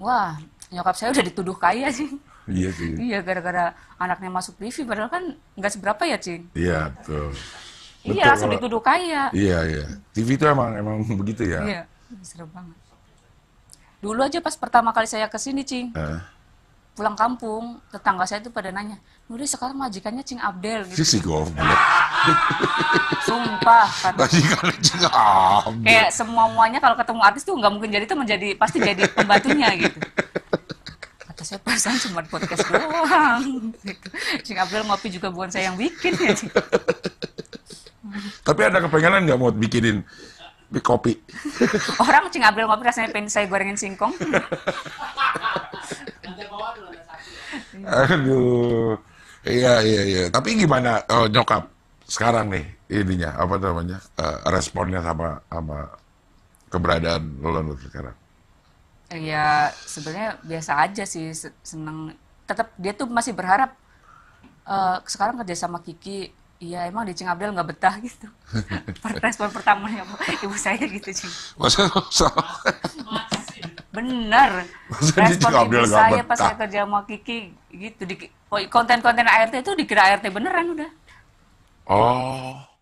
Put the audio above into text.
wah nyokap saya udah dituduh kaya sih. Iya sih. Iya gara-gara anaknya masuk TV padahal kan nggak seberapa ya Cing. Iya tuh. iya langsung dituduh kaya. Iya iya. TV itu emang emang begitu ya. Iya seru banget. Dulu aja pas pertama kali saya kesini Cing. Eh pulang kampung tetangga saya itu pada nanya Nuri sekarang majikannya Cing Abdel gitu. Iya Sisi goblok. Sumpah kan. Majikannya Cing Abdel. Kayak semua-muanya kalau ketemu artis tuh nggak mungkin jadi itu menjadi pasti jadi pembantunya gitu. Kata saya perasaan cuma podcast doang. Gitu. Cing Abdel ngopi juga bukan saya yang bikin ya. Tapi ada kepengenan nggak mau bikinin kopi? Orang Cing Abdel ngopi rasanya pengen saya gorengin singkong. Aduh. Iya iya iya. Tapi gimana oh, nyokap sekarang nih ininya apa namanya uh, responnya sama sama keberadaan lo sekarang? Iya sebenarnya biasa aja sih seneng. Tetap dia tuh masih berharap uh, sekarang kerja sama Kiki. Iya emang di Cing Abdel nggak betah gitu. Respon pertamanya ibu saya gitu sih Masa Benar. Respon saya pas saya kerja sama Kiki gitu di oh, konten-konten ART itu dikira ART beneran udah. Oh.